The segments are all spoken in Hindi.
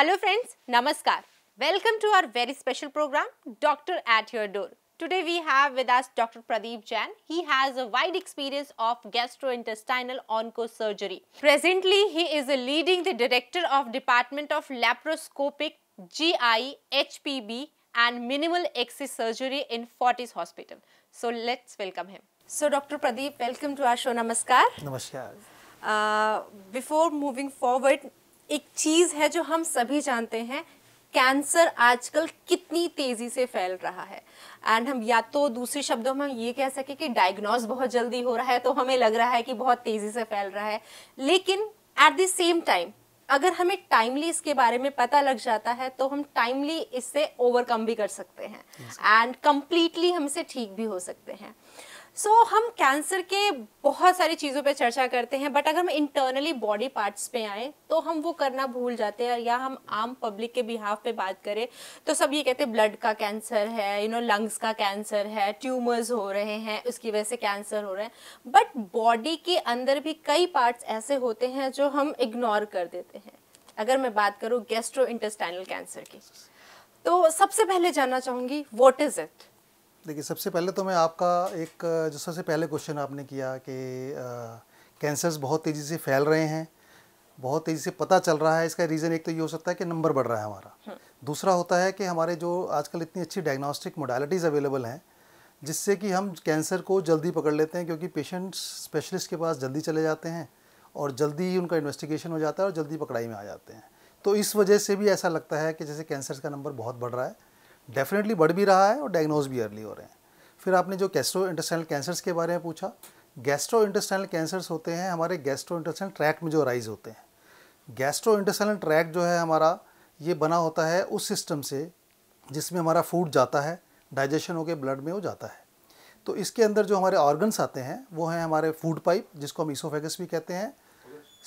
Hello friends, Namaskar. Welcome to our very special program, Doctor at Your Door. Today we have with us Dr. Pradeep Jain. He has a wide experience of gastrointestinal oncosurgery. Presently, he is leading the Director of Department of Laparoscopic GI HPB and Minimal Access Surgery in Fortis Hospital. So let's welcome him. So Dr. Pradeep, welcome to our show. Namaskar. Namaskar. Uh, before moving forward, एक चीज़ है जो हम सभी जानते हैं कैंसर आजकल कितनी तेज़ी से फैल रहा है एंड हम या तो दूसरे शब्दों में हम ये कह सके कि डायग्नोज बहुत जल्दी हो रहा है तो हमें लग रहा है कि बहुत तेज़ी से फैल रहा है लेकिन एट द सेम टाइम अगर हमें टाइमली इसके बारे में पता लग जाता है तो हम टाइमली इससे ओवरकम भी कर सकते हैं एंड कंप्लीटली हम हमसे ठीक भी हो सकते हैं सो so, हम कैंसर के बहुत सारी चीज़ों पे चर्चा करते हैं बट अगर हम इंटरनली बॉडी पार्ट्स पे आए तो हम वो करना भूल जाते हैं या हम आम पब्लिक के बिहाफ पे बात करें तो सब ये कहते हैं ब्लड का कैंसर है यू नो लंग्स का कैंसर है ट्यूमर्स हो रहे हैं उसकी वजह से कैंसर हो रहे हैं बट बॉडी के अंदर भी कई पार्ट्स ऐसे होते हैं जो हम इग्नोर कर देते हैं अगर मैं बात करूँ गेस्ट्रो कैंसर की तो सबसे पहले जानना चाहूँगी वॉट इज़ इट देखिए सबसे पहले तो मैं आपका एक जो सबसे पहले क्वेश्चन आपने किया कि कैंसर्स बहुत तेज़ी से फैल रहे हैं बहुत तेज़ी से पता चल रहा है इसका रीज़न एक तो ये हो सकता है कि नंबर बढ़ रहा है हमारा हम्म। दूसरा होता है कि हमारे जो आजकल इतनी अच्छी डायग्नोस्टिक मोडालिटीज़ अवेलेबल हैं जिससे कि हम कैंसर को जल्दी पकड़ लेते हैं क्योंकि पेशेंट्स स्पेशलिस्ट के पास जल्दी चले जाते हैं और जल्दी ही उनका इन्वेस्टिगेशन हो जाता है और जल्दी पकड़ाई में आ जाते हैं तो इस वजह से भी ऐसा लगता है कि जैसे कैंसर का नंबर बहुत बढ़ रहा है डेफिनेटली बढ़ भी रहा है और डायग्नोज भी अर्ली हो रहे हैं फिर आपने जो गैस्ट्रो इंटेस्टाइनल कैंसर्स के बारे में पूछा गैस्ट्रो इंटेस्टाइनल कैंसर्स होते हैं हमारे गैस्ट्रो इंटेस्टाइनल ट्रैक्ट में जो राइज होते हैं गैस्ट्रो इंटेस्टाइनल ट्रैक्ट जो है हमारा ये बना होता है उस सिस्टम से जिसमें हमारा फूड जाता है डाइजेशन होकर ब्लड में वो जाता है तो इसके अंदर जो हमारे ऑर्गन्स आते हैं वो हैं हमारे फूड पाइप जिसको हम इसोफेगस भी कहते हैं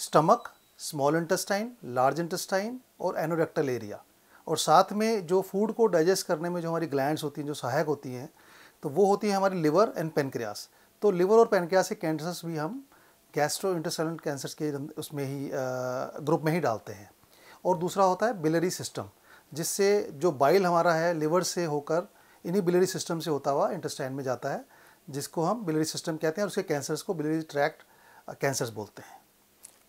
stomach small intestine large intestine और एनोरेक्टल एरिया और साथ में जो फूड को डाइजेस्ट करने में जो हमारी ग्लैंड्स होती हैं जो सहायक होती हैं तो वो होती है हमारी लिवर एंड पेनक्रियास तो लिवर और पेनक्रियास के कैंसर्स भी हम गैस्ट्रो इंटेस्टाइनल कैंसर्स के उसमें ही ग्रुप में ही डालते हैं और दूसरा होता है बिलरी सिस्टम जिससे जो बाइल हमारा है लिवर से होकर इन्हीं बिलरी सिस्टम से होता हुआ इंटेस्टाइन में जाता है जिसको हम बिलरी सिस्टम कहते हैं और उसके कैंसर्स को बिलरी ट्रैक्ट कैंसर्स बोलते हैं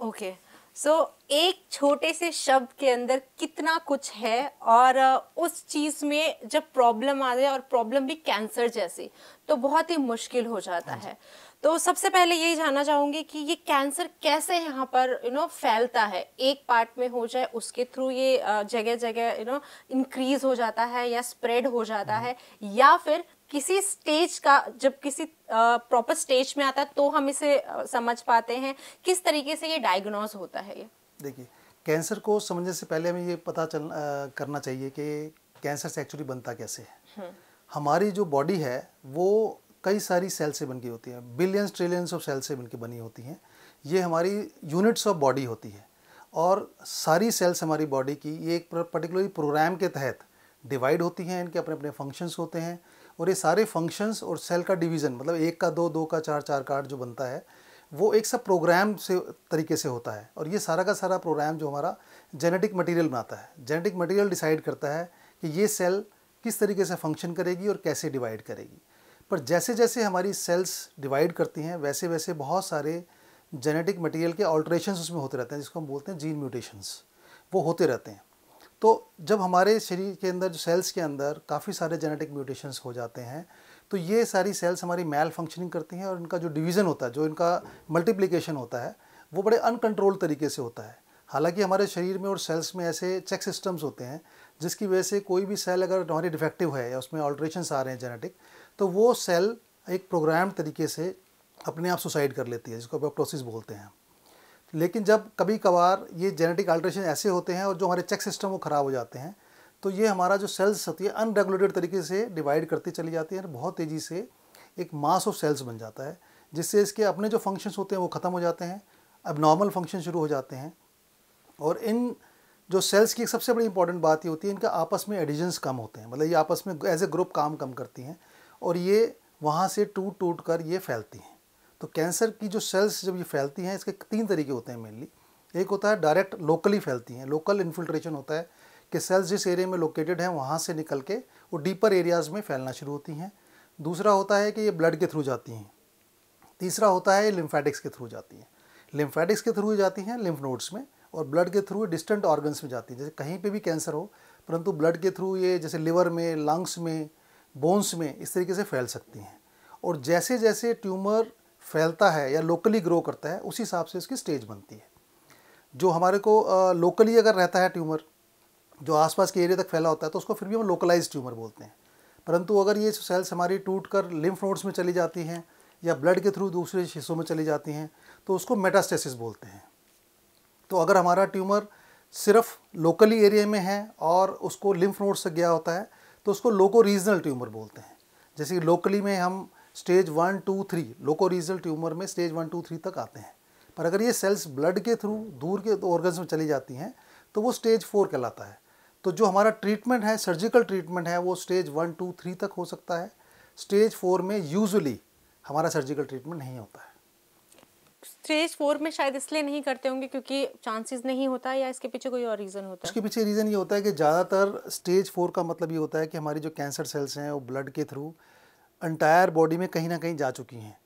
ओके okay. सो so, एक छोटे से शब्द के अंदर कितना कुछ है और उस चीज़ में जब प्रॉब्लम आ जाए और प्रॉब्लम भी कैंसर जैसी तो बहुत ही मुश्किल हो जाता हाँ है तो सबसे पहले यही जानना चाहूँगी कि ये कैंसर कैसे यहाँ पर यू you नो know, फैलता है एक पार्ट में हो जाए उसके थ्रू ये जगह जगह यू नो इंक्रीज हो जाता है या स्प्रेड हो जाता हाँ। है या फिर किसी स्टेज का जब किसी प्रॉपर स्टेज में आता है तो हम इसे समझ पाते हैं किस तरीके से ये डायग्नोज होता है ये देखिए कैंसर को समझने से पहले हमें ये पता चल आ, करना चाहिए कि कैंसर से एक्चुअली बनता कैसे है हम्म। हमारी जो बॉडी है वो कई सारी सेल से बन होती है बिलियंस ट्रिलियंस ऑफ सेल से बन बनी होती हैं ये हमारी यूनिट्स ऑफ बॉडी होती है और सारी सेल्स हमारी बॉडी की ये एक पर्टिकुलर प्रोग्राम के तहत डिवाइड होती हैं इनके अपने अपने फंक्शंस होते हैं और ये सारे फंक्शंस और सेल का डिवीज़न मतलब एक का दो दो का चार चार का आठ जो बनता है वो एक सब प्रोग्राम से तरीके से होता है और ये सारा का सारा प्रोग्राम जो हमारा जेनेटिक मटेरियल बनाता है जेनेटिक मटेरियल डिसाइड करता है कि ये सेल किस तरीके से फंक्शन करेगी और कैसे डिवाइड करेगी पर जैसे जैसे हमारी सेल्स डिवाइड करती हैं वैसे वैसे बहुत सारे जेनेटिक मटेरियल के ऑल्ट्रेशन उसमें होते रहते हैं जिसको हम बोलते हैं जीन म्यूटेशंस वो होते रहते हैं तो जब हमारे शरीर के अंदर जो सेल्स के अंदर काफ़ी सारे जेनेटिक म्यूटेशंस हो जाते हैं तो ये सारी सेल्स हमारी मेल फंक्शनिंग करती हैं और इनका जो डिवीज़न होता है जो इनका मल्टीप्लिकेशन होता है वो बड़े अनकंट्रोल तरीके से होता है हालांकि हमारे शरीर में और सेल्स में ऐसे चेक सिस्टम्स होते हैं जिसकी वजह से कोई भी सेल अगर हमारी डिफेक्टिव है या उसमें ऑल्ट्रेशंस आ रहे हैं जेनेटिक तो वो सेल एक प्रोग्राम तरीके से अपने आप सुसाइड कर लेती है जिसको एपोप्टोसिस बोलते हैं लेकिन जब कभी कभार ये जेनेटिक अल्ट्रेशन ऐसे होते हैं और जो हमारे चेक सिस्टम वो ख़राब हो जाते हैं तो ये हमारा जो सेल्स होती है अनरेगुलेटेड तरीके से डिवाइड करती चली जाती है और बहुत तेज़ी से एक मास ऑफ सेल्स बन जाता है जिससे इसके अपने जो फंक्शंस होते हैं वो ख़त्म हो जाते हैं अब नॉर्मल फंक्शन शुरू हो जाते हैं और इन जो सेल्स की सबसे बड़ी इंपॉर्टेंट बात ये होती है इनका आपस में एडिजन्स कम होते हैं मतलब ये आपस में एज ए ग्रुप काम कम करती हैं और ये वहाँ से टूट टूट कर ये फैलती हैं तो कैंसर की जो सेल्स जब ये फैलती हैं इसके तीन तरीके होते हैं मेनली एक होता है डायरेक्ट लोकली फैलती हैं लोकल इन्फिल्ट्रेशन होता है कि सेल्स जिस एरिया में लोकेटेड हैं वहाँ से निकल के वो डीपर एरियाज़ में फैलना शुरू होती हैं दूसरा होता है कि ये ब्लड के थ्रू जाती हैं तीसरा होता है ये लिम्फेटिक्स के थ्रू जाती हैं लिम्फेटिक्स के थ्रू जाती हैं लिम्फ नोड्स में और ब्लड के थ्रू डिस्टेंट ऑर्गन्स में जाती हैं जैसे कहीं पर भी कैंसर हो परंतु ब्लड के थ्रू ये जैसे लिवर में लंग्स में बोन्स में इस तरीके से फैल सकती हैं और जैसे जैसे ट्यूमर फैलता है या लोकली ग्रो करता है उसी हिसाब से इसकी स्टेज बनती है जो हमारे को लोकली अगर रहता है ट्यूमर जो आसपास के एरिया तक फैला होता है तो उसको फिर भी हम लोकलाइज ट्यूमर बोलते हैं परंतु अगर ये सेल्स हमारी टूट कर लिम्फ नोड्स में चली जाती हैं या ब्लड के थ्रू दूसरे हिस्सों में चली जाती हैं तो उसको मेटास्टेसिस बोलते हैं तो अगर हमारा ट्यूमर सिर्फ लोकली एरिया में है और उसको लिम्फ नोड्स से गया होता है तो उसको लोको रीजनल ट्यूमर बोलते हैं जैसे लोकली में हम stage one two three locoregional tumour में स्टेज वन टू थ्री तक आते हैं पर अगर ये सेल्स ब्लड के थ्रू दूर के ऑर्गन्स में चली जाती हैं तो वो स्टेज फोर कहलाता है तो जो हमारा ट्रीटमेंट है सर्जिकल ट्रीटमेंट है वो स्टेज वन टू थ्री तक हो सकता है स्टेज फोर में यूजली हमारा सर्जिकल ट्रीटमेंट नहीं होता है स्टेज फोर में शायद इसलिए नहीं करते होंगे क्योंकि चांसेस नहीं होता या इसके पीछे कोई और रीज़न होता है इसके पीछे रीज़न ये होता है कि ज़्यादातर स्टेज फोर का मतलब ये होता है कि हमारी जो कैंसर सेल्स हैं वो ब्लड के थ्रू एंटायर बॉडी में कहीं ना कहीं जा चुकी हैं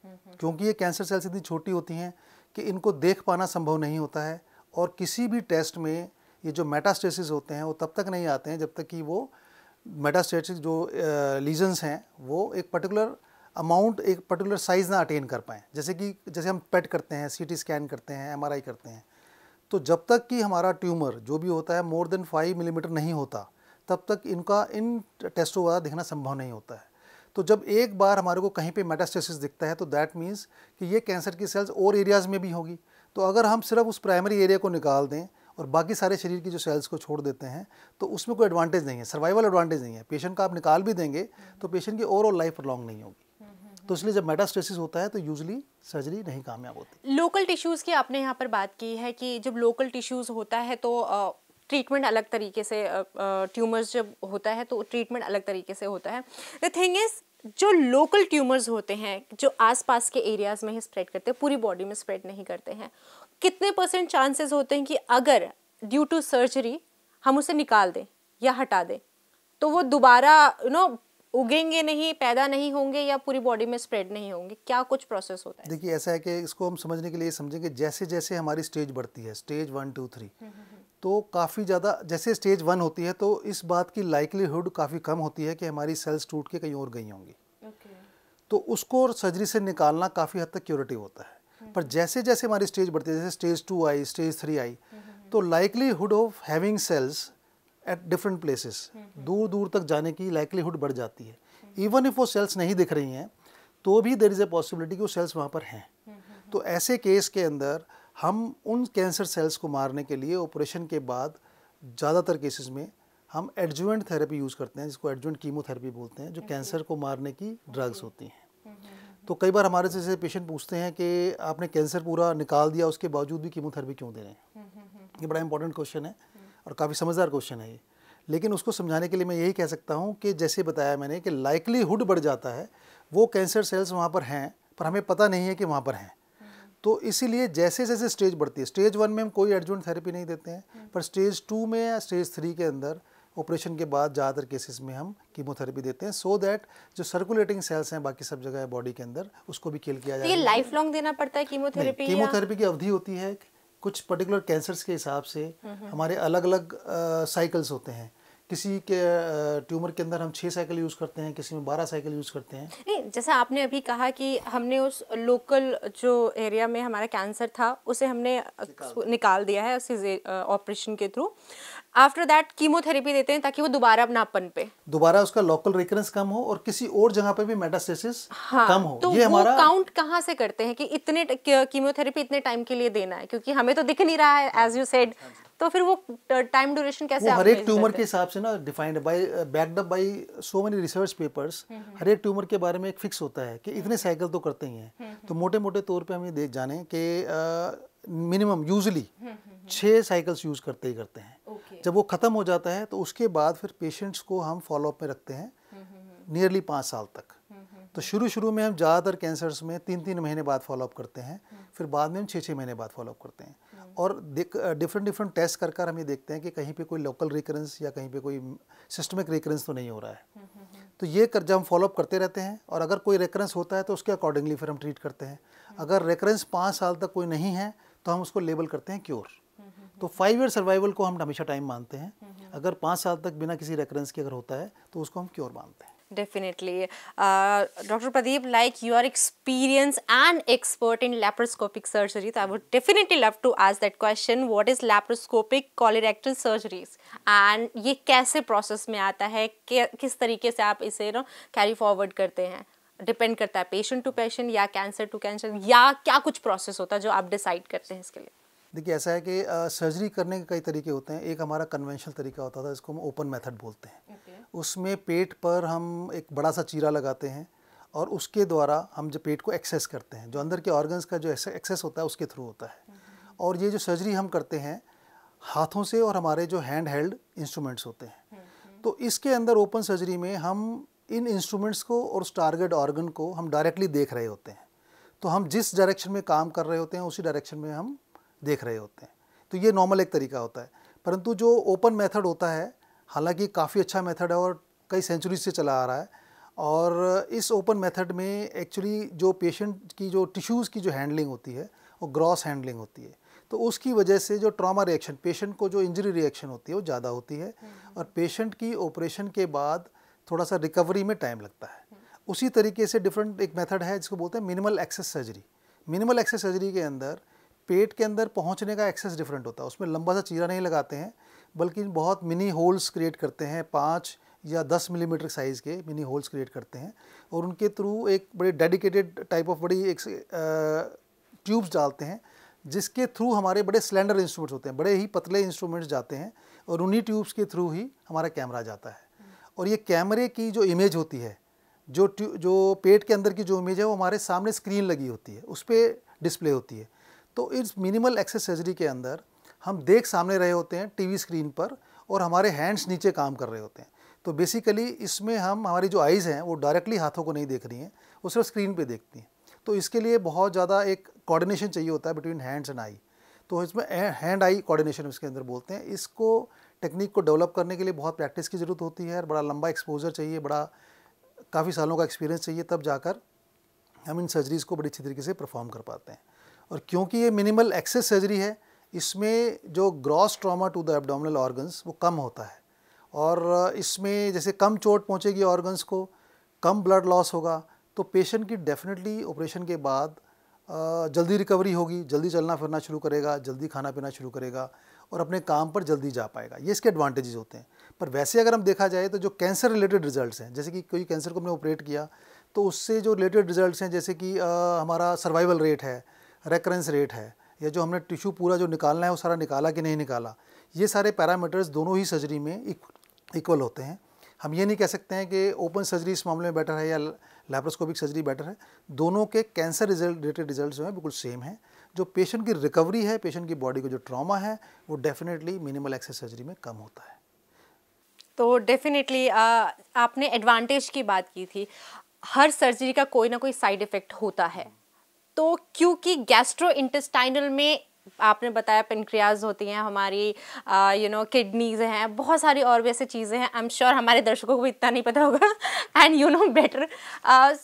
क्योंकि ये कैंसर सेल्स इतनी छोटी होती हैं कि इनको देख पाना संभव नहीं होता है और किसी भी टेस्ट में ये जो मेटास्टेसिस होते हैं वो तब तक नहीं आते हैं जब तक कि वो मेटास्टेटिक जो लीजन्स हैं वो एक पर्टिकुलर अमाउंट एक पर्टिकुलर साइज़ ना अटेन कर पाएँ जैसे कि जैसे हम पेट करते हैं सी स्कैन करते हैं एम करते हैं तो जब तक कि हमारा ट्यूमर जो भी होता है मोर देन फाइव मिलीमीटर नहीं होता तब तक इनका इन टेस्टों का देखना संभव नहीं होता है तो जब एक बार हमारे को कहीं पे मेटास्टेसिस दिखता है तो दैट मीन्स कि ये कैंसर की सेल्स और एरियाज़ में भी होगी तो अगर हम सिर्फ उस प्राइमरी एरिया को निकाल दें और बाकी सारे शरीर की जो सेल्स को छोड़ देते हैं तो उसमें कोई एडवांटेज नहीं है सर्वाइवल एडवांटेज नहीं है पेशेंट का आप निकाल भी देंगे तो पेशेंट की ओवरऑल लाइफ लॉन्ग नहीं होगी तो इसलिए जब मेटास्टेसिस होता है तो यूजली सर्जरी नहीं कामयाब होती लोकल टिश्यूज़ की आपने यहाँ पर बात की है कि जब लोकल टिश्यूज़ होता है तो ट्रीटमेंट अलग तरीके से ट्यूमर्स जब होता है तो ट्रीटमेंट अलग तरीके से होता है द थिंग इज़ जो लोकल ट्यूमर्स होते हैं जो आसपास के एरियाज़ में ही स्प्रेड करते हैं पूरी बॉडी में स्प्रेड नहीं करते हैं कितने परसेंट चांसेस होते हैं कि अगर ड्यू टू सर्जरी हम उसे निकाल दें या हटा दें तो वो दोबारा यू नो उगेंगे नहीं पैदा नहीं होंगे या पूरी बॉडी में स्प्रेड नहीं होंगे क्या कुछ प्रोसेस होता है देखिए ऐसा है कि इसको हम समझने के लिए समझेंगे जैसे जैसे हमारी स्टेज बढ़ती है स्टेज वन टू थ्री तो काफ़ी ज़्यादा जैसे स्टेज वन होती है तो इस बात की लाइकलीहुड काफ़ी कम होती है कि हमारी सेल्स टूट के कहीं और गई होंगी तो उसको सर्जरी से निकालना काफ़ी हद तक क्योरेटिव होता है हम्म। पर जैसे जैसे हमारी स्टेज बढ़ती है जैसे stage two I stage three I hmm, hmm, तो likelihood of having cells at different places दूर दूर तक जाने की लाइकलीहुड बढ़ जाती है इवन इफ वो सेल्स नहीं दिख रही हैं तो भी देर इज़ ए पॉसिबिलिटी कि वो सेल्स वहाँ पर हैं तो ऐसे केस के अंदर हम उन कैंसर सेल्स को मारने के लिए ऑपरेशन के बाद ज़्यादातर केसेस में हम एडजुवेंट थेरेपी यूज़ करते हैं जिसको एडजुवेंट कीमोथेरेपी बोलते हैं जो कैंसर को मारने की ड्रग्स होती हैं हम्म, हम्म, हम्म। तो कई बार हमारे से पेशेंट पूछते हैं कि आपने कैंसर पूरा निकाल दिया उसके बावजूद भी कीमोथेरेपी क्यों दे रहे हैं ये बड़ा इंपॉर्टेंट क्वेश्चन है और काफ़ी समझदार क्वेश्चन है ये लेकिन उसको समझाने के लिए मैं यही कह सकता हूँ कि जैसे बताया मैंने कि लाइकलीहुड बढ़ जाता है वो कैंसर सेल्स वहाँ पर हैं पर हमें पता नहीं है कि वहाँ पर हैं तो इसीलिए जैसे जैसे स्टेज बढ़ती है स्टेज वन में हम कोई एडजुन थेरेपी नहीं देते हैं हम्म। पर स्टेज टू में या स्टेज थ्री के अंदर ऑपरेशन के बाद ज़्यादातर केसेस में हम कीमोथेरेपी देते हैं सो so दैट जो सर्कुलेटिंग सेल्स हैं बाकी सब जगह बॉडी के अंदर उसको भी किल किया जाए लाइफ लॉन्ग देना पड़ता है कीमोथेरेपी कीमोथेरेपी की अवधि होती है कुछ पर्टिकुलर कैंसर्स के हिसाब से हम्म, हम्म। हमारे अलग अलग साइकिल्स होते हैं किसी के ट्यूमर के अंदर हम छः साइकिल यूज़ करते हैं किसी में बारह साइकिल यूज़ करते हैं नहीं जैसा आपने अभी कहा कि हमने उस लोकल जो एरिया में हमारा कैंसर था उसे हमने निकाल, निकाल दिया है ऑपरेशन के थ्रू आफ्टर दैट कीमोथेरेपी देते हैं ताकि वो दोबारा अपना अपन पे दोबारा उसका लोकल रिकरेंस कम हो और किसी और जगह पे भी मेटास्टेसिस हाँ, कम हो तो ये वो हमारा काउंट कहाँ से करते हैं कि इतने कीमोथेरेपी इतने टाइम के लिए देना है क्योंकि हमें तो दिख नहीं रहा है एज यू सेड तो फिर वो टाइम uh, ड्यूरेशन कैसे हर एक ट्यूमर के हिसाब से ना defined by backed up by so many research papers हर एक ट्यूमर के बारे में एक फिक्स होता है कि इतने साइकिल हम्म। तो करते ही हैं हम्म, हम्म। तो मोटे मोटे तौर पे हम ये देख जाने कि uh, मिनिमम यूजली छः साइकिल्स यूज़ करते ही करते हैं okay. जब वो ख़त्म हो जाता है तो उसके बाद फिर पेशेंट्स को हम फॉलोअप में रखते हैं नियरली पाँच साल तक तो शुरू शुरू में हम ज़्यादातर कैंसर्स में तीन तीन महीने बाद फॉलोअप करते हैं फिर बाद में हम छः छः महीने बाद फॉलोअप करते हैं और डिफरेंट डिफरेंट टेस्ट कर कर हम ये देखते हैं कि कहीं पे कोई लोकल रिकरेंस या कहीं पे कोई सिस्टमिक रिकरेंस तो नहीं हो रहा है तो ये कर जब हम फॉलोअप करते रहते हैं और अगर कोई रेकरेंस होता है तो उसके अकॉर्डिंगली फिर हम ट्रीट करते हैं अगर रेकरेंस पाँच साल तक कोई नहीं है तो हम उसको लेबल करते हैं क्योर तो फाइव ईयर सर्वाइवल को हम हमेशा टाइम मानते हैं अगर पाँच साल तक बिना किसी रेफरेंस के अगर होता है तो उसको हम क्योर मानते हैं definitely uh, dr pradeep like your experience and expert in laparoscopic surgery so i would definitely love to ask that question what is laparoscopic colorectal surgeries and ये कैसे process में आता है किस तरीके से आप इसे नो carry forward करते हैं डिपेंड करता है पेशेंट टू पेशेंट या कैंसर टू कैंसर या क्या कुछ प्रोसेस होता है जो आप डिसाइड करते हैं इसके लिए देखिए ऐसा है कि सर्जरी करने के कई तरीके होते हैं एक हमारा कन्वेंशनल तरीका होता था इसको हम ओपन मेथड बोलते हैं okay. उसमें पेट पर हम एक बड़ा सा चीरा लगाते हैं और उसके द्वारा हम जो पेट को एक्सेस करते हैं जो अंदर के ऑर्गन्स का जो एक्सेस होता है उसके थ्रू होता है okay. Mm-hmm. और ये जो सर्जरी हम करते हैं हाथों से और हमारे जो हैंड हेल्ड इंस्ट्रूमेंट्स होते हैं okay. Mm-hmm. तो इसके अंदर ओपन सर्जरी में हम इन इंस्ट्रूमेंट्स को और उस टारगेट ऑर्गन को हम डायरेक्टली देख रहे होते हैं तो हम जिस डायरेक्शन में काम कर रहे होते हैं उसी डायरेक्शन में हम देख रहे होते हैं तो ये नॉर्मल एक तरीका होता है परंतु जो ओपन मेथड होता है हालांकि काफ़ी अच्छा मेथड है और कई सेंचुरी से चला आ रहा है और इस ओपन मेथड में एक्चुअली जो पेशेंट की जो टिश्यूज़ की जो हैंडलिंग होती है वो ग्रॉस हैंडलिंग होती है तो उसकी वजह से जो ट्रॉमा रिएक्शन पेशेंट को जो इंजरी रिएक्शन होती है वो ज़्यादा होती है और पेशेंट की ऑपरेशन के बाद थोड़ा सा रिकवरी में टाइम लगता है उसी तरीके से डिफरेंट एक मेथड है जिसको बोलते हैं minimal access surgery minimal access surgery के अंदर पेट के अंदर पहुंचने का एक्सेस डिफरेंट होता है उसमें लंबा सा चीरा नहीं लगाते हैं बल्कि बहुत मिनी होल्स क्रिएट करते हैं पाँच या दस मिलीमीटर साइज़ के मिनी होल्स क्रिएट करते हैं और उनके थ्रू एक बड़े डेडिकेटेड टाइप ऑफ बड़ी एक ट्यूब्स डालते हैं जिसके थ्रू हमारे बड़े सिलेंडर इंस्ट्रूमेंट्स होते हैं बड़े ही पतले इंस्ट्रूमेंट्स जाते हैं और उन्हीं ट्यूब्स के थ्रू ही हमारा कैमरा जाता है और ये कैमरे की जो इमेज होती है जो जो पेट के अंदर की जो इमेज है वो हमारे सामने स्क्रीन लगी होती है उस पर डिस्प्ले होती है तो इस मिनिमल एक्सेस सर्जरी के अंदर हम देख सामने रहे होते हैं टीवी स्क्रीन पर और हमारे हैंड्स नीचे काम कर रहे होते हैं तो बेसिकली इसमें हम हमारी जो आइज़ हैं वो डायरेक्टली हाथों को नहीं देख रही हैं वो सिर्फ स्क्रीन पे देखती हैं तो इसके लिए बहुत ज़्यादा एक कोऑर्डिनेशन चाहिए होता है बिटवीन हैंड्स एंड आई तो इसमें हैंड आई कोऑर्डिनेशन इसके अंदर बोलते हैं इसको टेक्निक को डेवलप करने के लिए बहुत प्रैक्टिस की ज़रूरत होती है और बड़ा लंबा एक्सपोजर चाहिए बड़ा काफ़ी सालों का एक्सपीरियंस चाहिए तब जाकर हम इन सर्जरीज़ को बड़ी अच्छी तरीके से परफॉर्म कर पाते हैं और क्योंकि ये मिनिमल एक्सेस सर्जरी है इसमें जो gross trauma to the abdominal organs वो कम होता है और इसमें जैसे कम चोट पहुँचेगी ऑर्गन्स को कम ब्लड लॉस होगा तो पेशेंट की डेफिनेटली ऑपरेशन के बाद जल्दी रिकवरी होगी जल्दी चलना फिरना शुरू करेगा जल्दी खाना पीना शुरू करेगा और अपने काम पर जल्दी जा पाएगा ये इसके एडवांटेजेस होते हैं पर वैसे अगर हम देखा जाए तो जो कैंसर रिलेटेड रिजल्ट्स हैं जैसे कि कोई कैंसर को हमने ऑपरेट किया तो उससे जो रिलेटेड रिजल्ट्स हैं जैसे कि आ, हमारा सर्वाइवल रेट है रेकरेंस रेट है या जो हमने टिश्यू पूरा जो निकालना है वो सारा निकाला कि नहीं निकाला ये सारे पैरामीटर्स दोनों ही सर्जरी में इक्वल होते हैं हम ये नहीं कह सकते हैं कि ओपन सर्जरी इस मामले में बेटर है या लैप्रोस्कोपिक सर्जरी बेटर है दोनों के कैंसर रिजल्ट रिलेटेड रिजल्ट जो हैं बिल्कुल सेम हैं जो पेशेंट की रिकवरी है पेशेंट की बॉडी को जो ट्रॉमा है वो डेफिनेटली मिनिमल एक्सेस सर्जरी में कम होता है तो डेफिनेटली आपने एडवांटेज की बात की थी हर सर्जरी का कोई ना कोई साइड इफ़ेक्ट होता है तो क्योंकि गैस्ट्रो इंटेस्टाइनल में आपने बताया पिनक्रियाज होती हैं हमारी यू नो किडनीज हैं बहुत सारी और भी ऐसी चीज़ें हैं आई एम श्योर हमारे दर्शकों को भी इतना नहीं पता होगा and you know better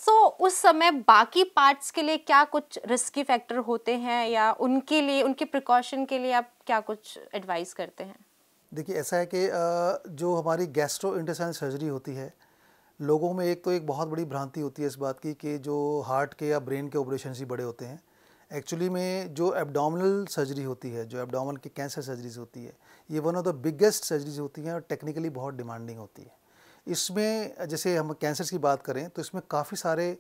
so उस समय बाकी पार्ट्स के लिए क्या कुछ रिस्की फैक्टर होते हैं या उनके लिए उनके प्रिकॉशन के लिए आप क्या कुछ एडवाइस करते हैं देखिए ऐसा है कि जो हमारी गैस्ट्रो इंटेसाइन सर्जरी होती है लोगों में एक तो एक बहुत बड़ी भ्रांति होती है इस बात की कि जो हार्ट के या ब्रेन के ऑपरेशन ही बड़े होते हैं एक्चुअली में जो एबडामिनल सर्जरी होती है जो एबडामन की कैंसर सर्जरीज होती है ये one of the biggest surgeries होती हैं और टेक्निकली बहुत डिमांडिंग होती है इसमें जैसे हम कैंसर की बात करें तो इसमें काफ़ी सारे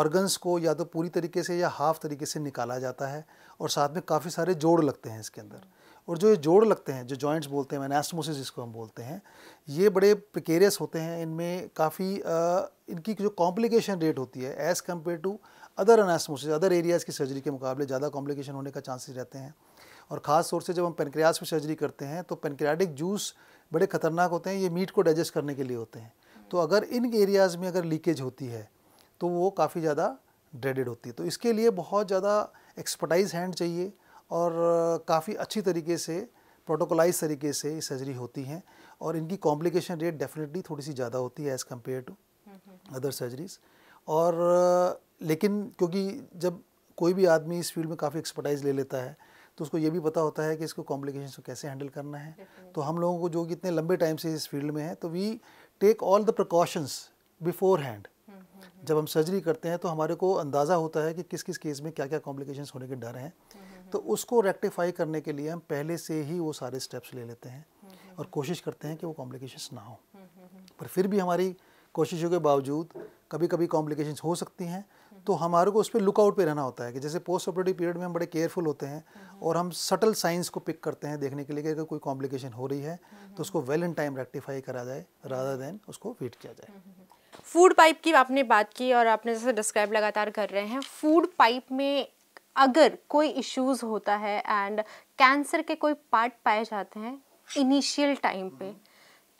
ऑर्गन्स को या तो पूरी तरीके से या हाफ तरीके से निकाला जाता है और साथ में काफ़ी सारे जोड़ लगते हैं इसके अंदर और जो ये जोड़ लगते हैं जो जॉइंट्स बोलते हैं एनास्मोसिस जिसको हम बोलते हैं ये बड़े प्रिकेरियस होते हैं इनमें काफ़ी इनकी जो कॉम्प्लिकेशन रेट होती है as compared to other anastomosis other areas की सर्जरी के मुकाबले ज़्यादा कॉम्प्लिकेशन होने का चांसेस रहते हैं और ख़ास तौर से जब हम पेनक्रियाज में सर्जरी करते हैं तो पेनक्रियाटिक जूस बड़े ख़तरनाक होते हैं ये मीट को डाइजेस्ट करने के लिए होते हैं तो अगर इन एरियाज़ में अगर लीकेज होती है तो वो काफ़ी ज़्यादा ड्रेडेड होती है तो इसके लिए बहुत ज़्यादा एक्सपर्टाइज हैंड चाहिए और काफ़ी अच्छी तरीके से प्रोटोकोलाइज तरीके से सर्जरी होती हैं और इनकी कॉम्प्लिकेशन रेट डेफिनेटली थोड़ी सी ज़्यादा होती है as compared to other surgeries और लेकिन क्योंकि जब कोई भी आदमी इस फील्ड में काफ़ी एक्सपर्टाइज ले लेता है तो उसको ये भी पता होता है कि इसको कॉम्प्लिकेशन को कैसे हैंडल करना है तो हम लोगों को जो कि इतने लंबे टाइम से इस फील्ड में है तो we take all the precautions beforehand जब हम सर्जरी करते हैं तो हमारे को अंदाज़ा होता है कि किस किस केस में क्या क्या कॉम्प्लिकेशन होने के डर हैं हम्म, हम्म, हम्म। तो उसको रेक्टिफाई करने के लिए हम पहले से ही वो सारे स्टेप्स ले लेते हैं और कोशिश करते हैं कि वो कॉम्प्लिकेशन ना हो पर फिर भी हमारी कोशिशों के बावजूद कभी कभी कॉम्प्लिकेशन हो सकती हैं तो हमारे को उस पर लुकआउट पे रहना होता है कि जैसे पोस्ट ऑपरेटिव पीरियड में हम बड़े केयरफुल होते हैं हम्म। और हम सटल साइंस को पिक करते हैं देखने के लिए कि अगर कोई कॉम्प्लिकेशन हो रही है तो उसको वेल इन टाइम रेक्टिफाई करा जाए राधा देन उसको वेट किया जाए फूड पाइप की आपने बात की और आपने जैसे डिस्क्राइब लगातार कर रहे हैं फूड पाइप में अगर कोई इश्यूज होता है एंड कैंसर के कोई पार्ट पाए जाते हैं इनिशियल टाइम पे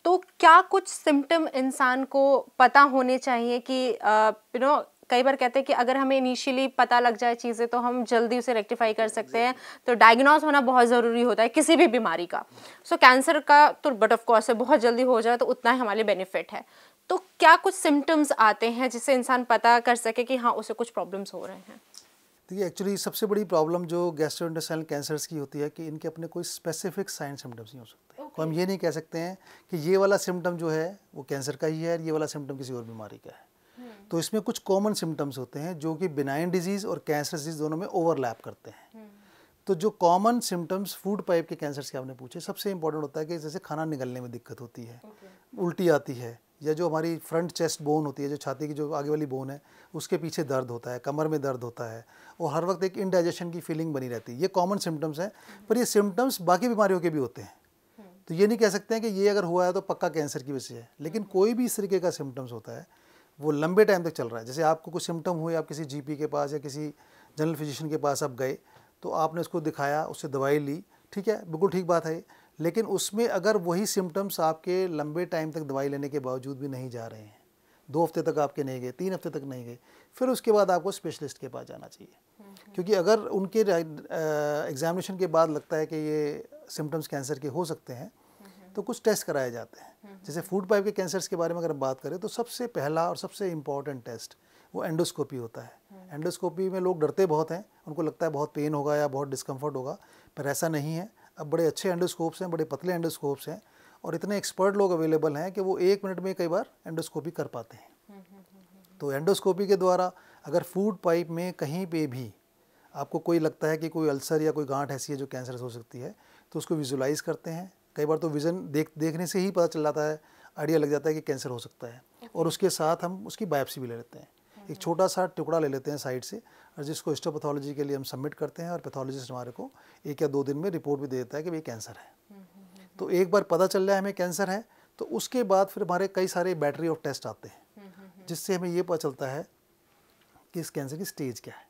तो क्या कुछ सिम्टम इंसान को पता होने चाहिए कि यू नो कई बार कहते हैं कि अगर हमें इनिशियली पता लग जाए चीज़ें तो हम जल्दी उसे रेक्टिफाई कर सकते हैं तो डायग्नोज होना बहुत ज़रूरी होता है किसी भी बीमारी का सो so, कैंसर का तो बट ऑफ कोर्स है बहुत जल्दी हो जाए तो उतना ही हमारे लिए बेनिफिट है तो क्या कुछ सिम्टम्स आते हैं जिससे इंसान पता कर सके कि हाँ उसे कुछ प्रॉब्लम्स हो रहे हैं तो ये एक्चुअली सबसे बड़ी प्रॉब्लम जो गैस्ट्रो गैस्ट्रोइंटेस्टाइनल कैंसर्स की होती है कि इनके अपने कोई स्पेसिफिक साइन सिम्टम्स नहीं हो सकते okay. तो हम ये नहीं कह सकते हैं कि ये वाला सिम्टम जो है वो कैंसर का ही है और ये वाला सिम्टम किसी और बीमारी का है hmm. तो इसमें कुछ कॉमन सिम्टम्स होते हैं जो कि बिनाइन डिजीज़ और कैंसर डिजीज़ दोनों में ओवरलैप करते हैं hmm. तो जो कॉमन सिम्टम्स फूड पाइप के कैंसर के आपने पूछे सबसे इंपॉर्टेंट होता है कि जैसे खाना निकलने में दिक्कत होती है okay. उल्टी आती है या जो हमारी फ्रंट चेस्ट बोन होती है जो छाती की जो आगे वाली बोन है उसके पीछे दर्द होता है कमर में दर्द होता है और हर वक्त एक इनडाइजेशन की फीलिंग बनी रहती है ये कॉमन सिम्टम्स हैं पर ये सिम्टम्स बाकी बीमारियों के भी होते हैं तो ये नहीं कह सकते हैं कि ये अगर हुआ है तो पक्का कैंसर की वजह से है लेकिन कोई भी इस तरीके का सिम्टम्स होता है वो लंबे टाइम तक चल रहा है जैसे आपको कुछ सिम्टम हुए आप किसी जी के पास या किसी जनरल फिजिशियन के पास आप गए तो आपने उसको दिखाया उससे दवाई ली ठीक है बिल्कुल ठीक बात है लेकिन उसमें अगर वही सिम्टम्स आपके लंबे टाइम तक दवाई लेने के बावजूद भी नहीं जा रहे हैं दो हफ्ते तक आपके नहीं गए तीन हफ्ते तक नहीं गए फिर उसके बाद आपको स्पेशलिस्ट के पास जाना चाहिए क्योंकि अगर उनके एग्जामिनेशन के बाद लगता है कि ये सिम्टम्स कैंसर के हो सकते हैं तो कुछ टेस्ट कराए जाते हैं जैसे फूड पाइप के कैंसर्स के बारे में अगर हम बात करें तो सबसे पहला और सबसे इम्पॉर्टेंट टेस्ट वो एंडोस्कोपी होता है एंडोस्कोपी हम्म। में लोग डरते बहुत हैं उनको लगता है बहुत पेन होगा या बहुत डिस्कम्फर्ट होगा पर ऐसा नहीं है अब बड़े अच्छे एंडोस्कोप्स हैं बड़े पतले एंडोस्कोप्स हैं और इतने एक्सपर्ट लोग अवेलेबल हैं कि वो एक मिनट में कई बार एंडोस्कोपी कर पाते हैं तो एंडोस्कोपी के द्वारा अगर फूड पाइप में कहीं पे भी आपको कोई लगता है कि कोई अल्सर या कोई गांठ ऐसी है जो कैंसर हो सकती है तो उसको विजुलाइज़ करते हैं कई बार तो विज़न देख देखने से ही पता चल जाता है आइडिया लग जाता है कि कैंसर हो सकता है और उसके साथ हम उसकी बायोप्सी भी ले लेते हैं एक छोटा सा टुकड़ा ले लेते हैं साइड से और जिसको हिस्टोपैथोलॉजी के लिए हम सबमिट करते हैं और पैथोलॉजिस्ट हमारे को एक या दो दिन में रिपोर्ट भी दे देता है कि भाई कैंसर है तो एक बार पता चल रहा है हमें कैंसर है तो उसके बाद फिर हमारे कई सारे बैटरी ऑफ टेस्ट आते हैं जिससे हमें ये पता चलता है कि इस कैंसर की स्टेज क्या है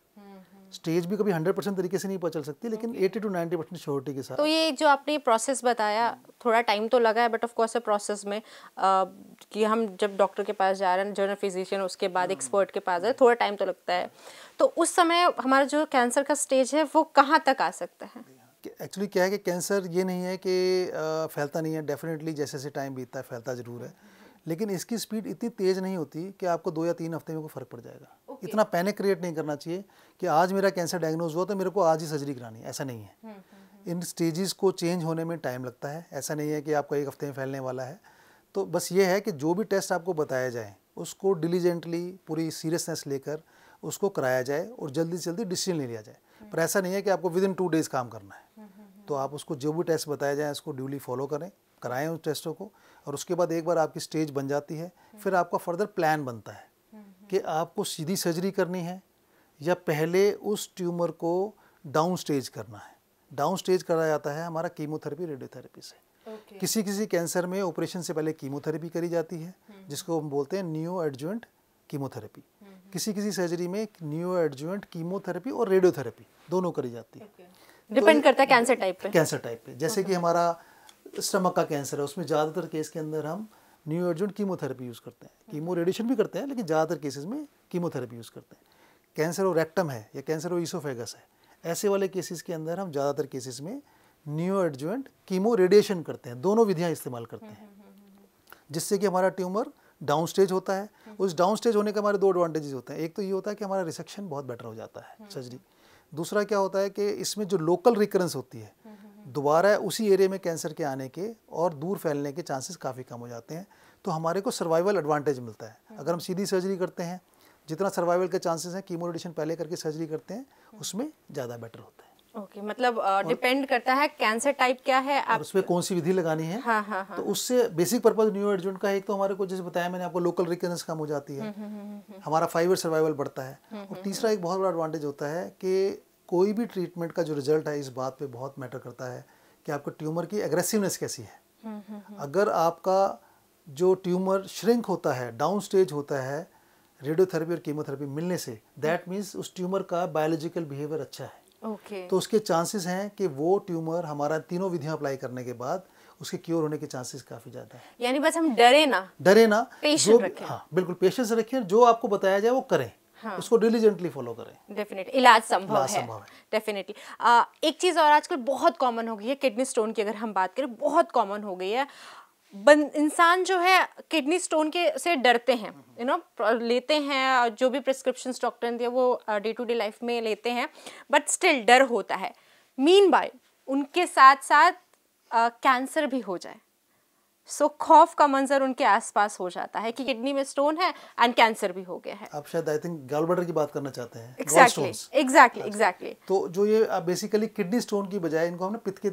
स्टेज भी कभी 100 परसेंट तरीके से नहीं पता सकती लेकिन 80 टू 90 परसेंट श्योरिटी के साथ तो ये जो आपने प्रोसेस बताया थोड़ा टाइम तो लगा है बट ऑफ कोर्स प्रोसेस में आ, कि हम जब डॉक्टर के पास जा रहे हैं जनरल फिजिशियन उसके बाद एक्सपर्ट hmm. के पास जाए थोड़ा टाइम तो लगता है तो उस समय हमारा जो कैंसर का स्टेज है वो कहाँ तक आ सकता है एक्चुअली क्या है कि कैंसर ये नहीं है कि फैलता नहीं है डेफिनेटली जैसे जैसे टाइम बीतता है फैलता ज़रूर है लेकिन इसकी स्पीड इतनी तेज़ नहीं होती कि आपको दो या तीन हफ्ते में कोई फ़र्क पड़ जाएगा okay. इतना पैनिक क्रिएट नहीं करना चाहिए कि आज मेरा कैंसर डायग्नोज हुआ तो मेरे को आज ही सर्जरी करानी है ऐसा नहीं है हम्म, हम्म, हम्म। इन स्टेजेस को चेंज होने में टाइम लगता है ऐसा नहीं है कि आपका एक हफ्ते में फैलने वाला है तो बस ये है कि जो भी टेस्ट आपको बताया जाए उसको डिलीजेंटली पूरी सीरियसनेस लेकर उसको कराया जाए और जल्दी से जल्दी डिसीजन ले लिया जाए पर ऐसा नहीं है कि आपको विद इन टू डेज़ काम करना है तो आप उसको जो भी टेस्ट बताया जाए उसको ड्यूली फॉलो करें कराएं उस टेस्टों को और उसके बाद एक बार आपकी स्टेज बन जाती है फिर आपका फर्दर प्लान बनता है कि आपको सीधी सर्जरी करनी है या पहले उस ट्यूमर को डाउन स्टेज करना है डाउन स्टेज करा जाता है हमारा कीमोथेरेपी रेडियोथेरेपी से किसी किसी कैंसर में ऑपरेशन से पहले कीमोथेरेपी करी जाती है जिसको हम बोलते हैं न्यू एडजुएंट कीमोथेरेपी किसी किसी सर्जरी में न्यू एडजुएंट कीमोथेरेपी और रेडियोथेरेपी दोनों करी जाती है डिपेंड तो करता है कैंसर टाइप पे कैंसर टाइप पे जैसे कि हमारा स्टमक का कैंसर है उसमें ज़्यादातर केस के अंदर हम न्यू एडजेंट कीमोथेरेपी यूज़ करते हैं कीमो रेडिएशन भी करते हैं लेकिन ज़्यादातर केसेस में कीमोथेरेपी यूज़ करते हैं कैंसर और रेक्टम है या कैंसर और ईसोफेगस है ऐसे वाले केसेस के अंदर हम ज़्यादातर केसेस में न्यू एडजेंट कीमो रेडिएशन करते हैं दोनों विधियाँ इस्तेमाल करते हैं जिससे कि हमारा ट्यूमर डाउन स्टेज होता है उस डाउन स्टेज होने के हमारे दो एडवांटेजेस होते हैं एक तो ये होता है कि हमारा रिसेक्शन बहुत बेटर हो जाता है सर्जरी दूसरा क्या होता है कि इसमें जो लोकल रिकरेंस होती है दोबारा उसी एरिया में कैंसर के आने के और दूर फैलने के चांसेस काफ़ी कम हो जाते हैं तो हमारे को सर्वाइवल एडवांटेज मिलता है हाँ। अगर हम सीधी सर्जरी करते हैं जितना सर्वाइवल के चांसेस हैं कीमोरेडिशन पहले करके सर्जरी करते हैं उसमें ज़्यादा बेटर होता है ओके okay, मतलब डिपेंड करता है कैंसर टाइप क्या है आप... उसमें कौन सी विधि लगानी है हाँ, हाँ, हाँ. तो उससे बेसिक पर्पज न्यू एडजुन का एक तो हमारे को जैसे बताया मैंने आपको लोकल रिकरेंस कम हो जाती है हम्म, हम्म, हम्म, हमारा फाइवर सर्वाइवल बढ़ता है और तीसरा एक बहुत बड़ा एडवांटेज होता है कि कोई भी ट्रीटमेंट का जो रिजल्ट है इस बात पे बहुत मैटर करता है कि आपको ट्यूमर की एग्रेसिवनेस कैसी है हम्म, हम्म, हम्म। अगर आपका जो ट्यूमर श्रिंक होता है डाउन स्टेज होता है रेडियोथेरेपी और कीमोथेरेपी मिलने से दैट मीन्स उस ट्यूमर का बायोलॉजिकल बिहेवियर अच्छा है okay. तो उसके चांसेस हैं कि वो ट्यूमर हमारा तीनों विधियां अप्लाई करने के बाद उसके क्योर होने के चांसेस काफी ज्यादा है यानी बस हम डरे ना डरे ना जो रखें। हाँ बिल्कुल पेशेंस रखें जो आपको बताया जाए वो करें हाँ. उसको डिलीजेंटली फॉलो करें डेफिनेटली इलाज संभव है डेफिनेटली एक चीज़ और आजकल बहुत कॉमन हो गई है किडनी स्टोन की अगर हम बात करें बहुत कॉमन हो गई है इंसान जो है किडनी स्टोन के से डरते हैं यू नो लेते हैं जो भी प्रिस्क्रिप्शन डॉक्टर ने दिया वो डे टू डे लाइफ में लेते हैं बट स्टिल डर होता है मीन बाय उनके साथ साथ कैंसर भी हो जाए सो so, खौफ का मंजर उनके आसपास हो जाता है कि किडनी में स्टोन है एंड कैंसर भी हो गया है आप शायद आई थिंक गॉल ब्लैडर की बात करना चाहते हैं एग्जैक्टली एग्जैक्टली एग्जैक्टली तो जो ये बेसिकली किडनी स्टोन की बजाय इनको हमने पित्त के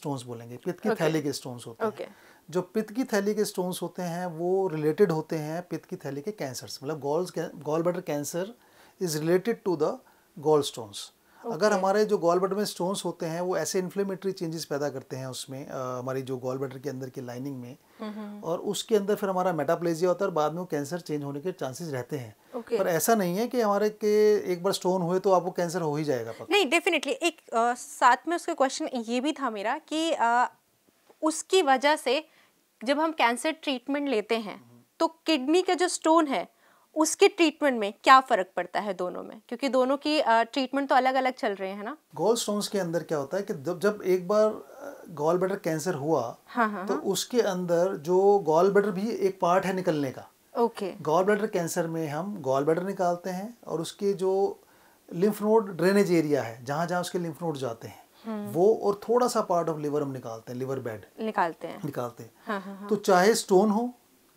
स्टोन्स बोलेंगे पित्त की okay. थैली के स्टोन्स होते okay. हैं जो पित्त की थैली के स्टोन्स होते हैं वो रिलेटेड होते हैं पित्त की थैली के कैंसर मतलब galls gallbladder cancer is related to the gallstones okay. अगर हमारे जो गॉल बटर में स्टोन्स होते हैं वो ऐसे इन्फ्लेमेटरी चेंजेस पैदा करते हैं उसमें हमारी जो गॉल बटर के अंदर की लाइनिंग में और उसके अंदर फिर हमारा मेटाप्लेजिया होता है और बाद में वो कैंसर चेंज होने के चांसेस रहते हैं okay. पर ऐसा नहीं है कि हमारे के एक बार स्टोन हुए तो आपको कैंसर हो ही जाएगा पक्का नहीं डेफिनेटली एक आ, साथ में उसका क्वेश्चन ये भी था मेरा कि आ, उसकी वजह से जब हम कैंसर ट्रीटमेंट लेते हैं हम्म। तो किडनी का जो स्टोन है उसके ट्रीटमेंट में क्या फ़र्क पड़ता है दोनों में क्योंकि दोनों की ट्रीटमेंट तो अलग अलग चल रहे हैं ना गोल स्टोन्स के अंदर क्या होता है कि जब जब एक बार गॉल ब्लैडर कैंसर हुआ हाँ हाँ तो हाँ। उसके अंदर जो गॉल बटर भी एक पार्ट है निकलने का ओके गॉल ब्लैडर कैंसर में हम गॉल ब्लैडर निकालते हैं और उसके जो लिम्फ नोड ड्रेनेज एरिया है जहाँ जहाँ उसके लिम्फ नोड जाते हैं हम्म। वो और थोड़ा सा पार्ट ऑफ लिवर हम निकालते हैं लिवर बेड निकालते हैं निकालते हैं हाँ, हाँ, हाँ. तो चाहे स्टोन हो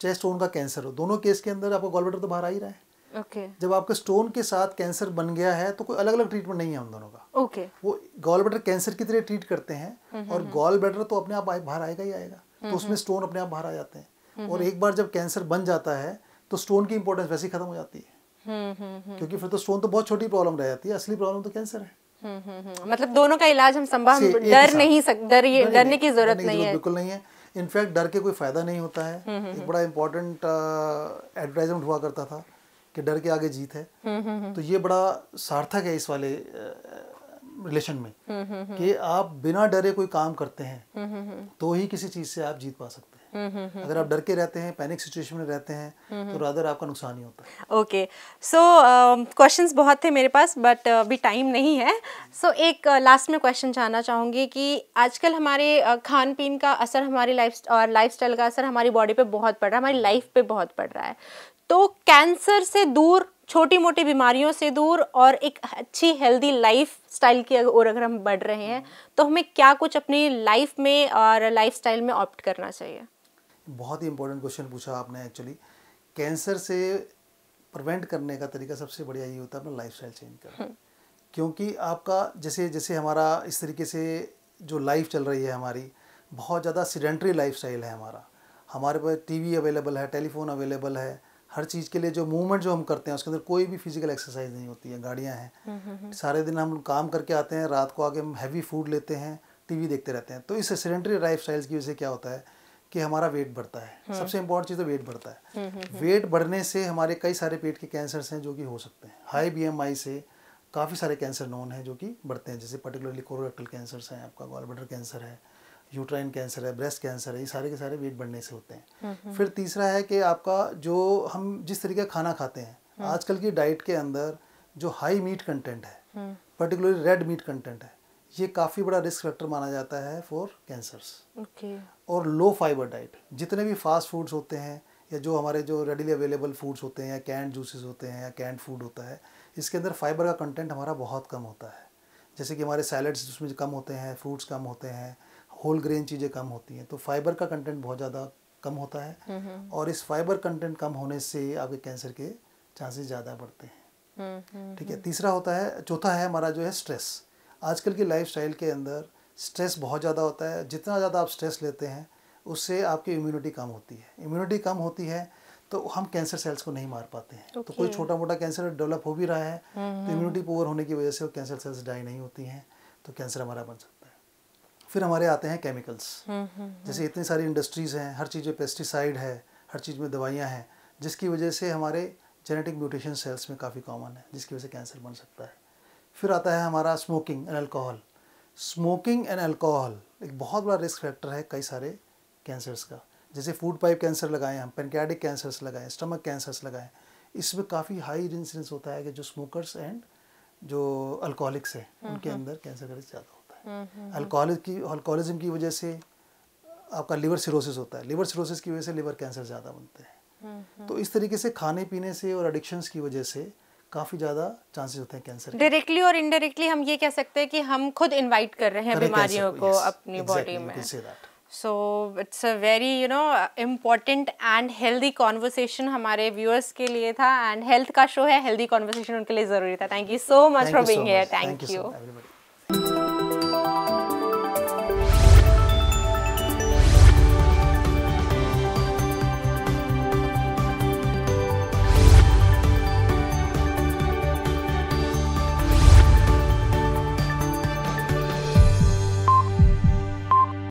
चाहे स्टोन का कैंसर हो दोनों केस के अंदर आपका गॉल तो बाहर आ ही रहा है Okay. जब आपके स्टोन के साथ कैंसर बन गया है तो कोई अलग अलग ट्रीटमेंट नहीं है उन दोनों का okay. वो गॉल बेटर कैंसर की तरह ट्रीट करते हैं हम्म, हम्म, और गॉल हम्म। बेटर तो अपने आप बाहर आएगा ही आएगा तो उसमें स्टोन अपने आप बाहर आ जाते हैं और एक बार जब कैंसर बन जाता है तो स्टोन की इंपॉर्टेंस वैसे ही खत्म हो जाती है क्योंकि फिर तो स्टोन तो बहुत छोटी प्रॉब्लम रह जाती है असली प्रॉब्लम तो कैंसर है मतलब दोनों का इलाज हम संभव डर नहीं सकते डर ये डरने की जरूरत नहीं है बिल्कुल नहीं है इनफैक्ट डर के कोई फ़ायदा नहीं होता है हम्म, हम्म, एक हम्म। बड़ा इम्पोर्टेंट एडवर्टाइजमेंट हुआ करता था कि डर के आगे जीत है तो ये बड़ा सार्थक है इस वाले रिलेशन में कि आप बिना डरे कोई काम करते हैं तो ही किसी चीज़ से आप जीत पा सकते हैं अगर आप डर के रहते हैं पैनिक सिचुएशन में रहते हैं तो रादर आपका नुकसान ही होता है ओके सो क्वेश्चन बहुत थे मेरे पास बट uh, अभी टाइम नहीं है सो so, एक लास्ट uh, में क्वेश्चन जानना चाहूँगी कि आजकल हमारे uh, खान पीन का असर हमारी लाइफ और लाइफ का असर हमारी बॉडी पर बहुत पड़ रहा है हमारी लाइफ पर बहुत पड़ रहा है तो कैंसर से दूर छोटी मोटी बीमारियों से दूर और एक अच्छी हेल्दी लाइफ स्टाइल की ओर अगर हम बढ़ रहे हैं हम्म। तो हमें क्या कुछ अपनी लाइफ में और लाइफ स्टाइल में ऑप्ट करना चाहिए बहुत ही इंपॉर्टेंट क्वेश्चन पूछा आपने एक्चुअली कैंसर से प्रिवेंट करने का तरीका सबसे बढ़िया ये होता है अपना लाइफ स्टाइल चेंज करना हम्म। क्योंकि आपका जैसे जैसे हमारा इस तरीके से जो लाइफ चल रही है हमारी बहुत ज़्यादा सीडेंट्री लाइफ है हमारा हमारे पास टीवी अवेलेबल है टेलीफोन अवेलेबल है हर चीज़ के लिए जो मूवमेंट जो हम करते हैं उसके अंदर कोई भी फिजिकल एक्सरसाइज नहीं होती है गाड़ियाँ हैं हम्म, हम्म, सारे दिन हम काम करके आते हैं रात को आके हम हैवी फूड लेते हैं टीवी देखते रहते हैं तो इस सीडेंट्री लाइफ की वजह से क्या होता है कि हमारा वेट बढ़ता है हम्म। सबसे इम्पोर्टेंट चीज़ तो वेट बढ़ता है वेट हम्म, हम्म, बढ़ने से हमारे कई सारे पेट के कैंसर्स हैं जो कि हो सकते हैं हाई बीएमआई से काफ़ी सारे कैंसर नॉन हैं जो कि बढ़ते हैं जैसे पर्टिकुलरली कोरोक्टल कैंसर्स हैं आपका गॉल ब्लडर कैंसर है यूट्राइन कैंसर है ब्रेस्ट कैंसर है ये सारे के सारे वेट बढ़ने से होते हैं फिर तीसरा है कि आपका जो हम जिस तरीके का खाना खाते हैं आजकल की डाइट के अंदर जो हाई मीट कंटेंट है पर्टिकुलरली रेड मीट कंटेंट है ये काफ़ी बड़ा रिस्क फैक्टर माना जाता है फॉर कैंसर्स और लो फाइबर डाइट जितने भी फास्ट फूड्स होते हैं या जो हमारे जो रेडीली अवेलेबल फूड्स होते हैं या कैंड जूसेस होते हैं या कैंड फूड होता है इसके अंदर फाइबर का कंटेंट हमारा बहुत कम होता है जैसे कि हमारे सैलड्स उसमें कम होते हैं फ्रूट्स कम होते हैं होल ग्रेन चीज़ें कम होती हैं तो फाइबर का कंटेंट बहुत ज़्यादा कम होता है और इस फाइबर कंटेंट कम होने से आपके कैंसर के चांसेस ज़्यादा बढ़ते हैं ठीक है तीसरा होता है चौथा है हमारा जो है स्ट्रेस आजकल की लाइफ के अंदर स्ट्रेस बहुत ज़्यादा होता है जितना ज़्यादा आप स्ट्रेस लेते हैं उससे आपकी इम्यूनिटी कम होती है इम्यूनिटी कम होती है तो हम कैंसर सेल्स को नहीं मार पाते हैं okay. तो कोई छोटा मोटा कैंसर डेवलप हो भी रहा है तो इम्यूनिटी हम्म, पोअर हम्म। होने की वजह से वो कैंसर सेल्स डाई नहीं होती हैं तो कैंसर हमारा बन सकता है फिर हमारे आते हैं केमिकल्स हम्म, जैसे इतनी सारी इंडस्ट्रीज़ हैं हर चीज़ में पेस्टिसाइड है हर चीज़ में दवाइयाँ हैं जिसकी वजह से हमारे जेनेटिक म्यूटेशन सेल्स में काफ़ी कॉमन है जिसकी वजह से कैंसर बन सकता है फिर आता है हमारा smoking and alcohol smoking and alcohol एक बहुत बड़ा रिस्क फैक्टर है कई सारे कैंसर्स का जैसे फूड पाइप कैंसर लगाएं हम पेनक्रियाटिक कैंसर्स लगाएं स्टमक कैंसर्स लगाएं इसमें काफ़ी हाई इंसिडेंस होता है कि जो स्मोकर्स एंड जो अल्कोहलिक्स हैं हम्म, उनके हम्म। अंदर कैंसर का रिस्क ज़्यादा होता है हम्म, अल्कोहलिक की अल्कोहलिज्म की वजह से आपका लिवर सिरोसिस होता है लिवर सिरोसिस की वजह से लिवर कैंसर ज़्यादा बनते हैं तो इस तरीके से खाने पीने से और एडिक्शंस की वजह से काफ़ी ज़्यादा चांसेस होते हैं कैंसर डायरेक्टली और इनडायरेक्टली हम ये कह सकते हैं कि हम खुद इनवाइट कर रहे हैं बीमारियों को yes, अपनी बॉडी exactly, में so it's a very you know important and healthy conversation हमारे व्यूअर्स के लिए था एंड हेल्थ का शो है हेल्दी कॉन्वर्सेशन उनके लिए ज़रूरी था thank you so much for being thank you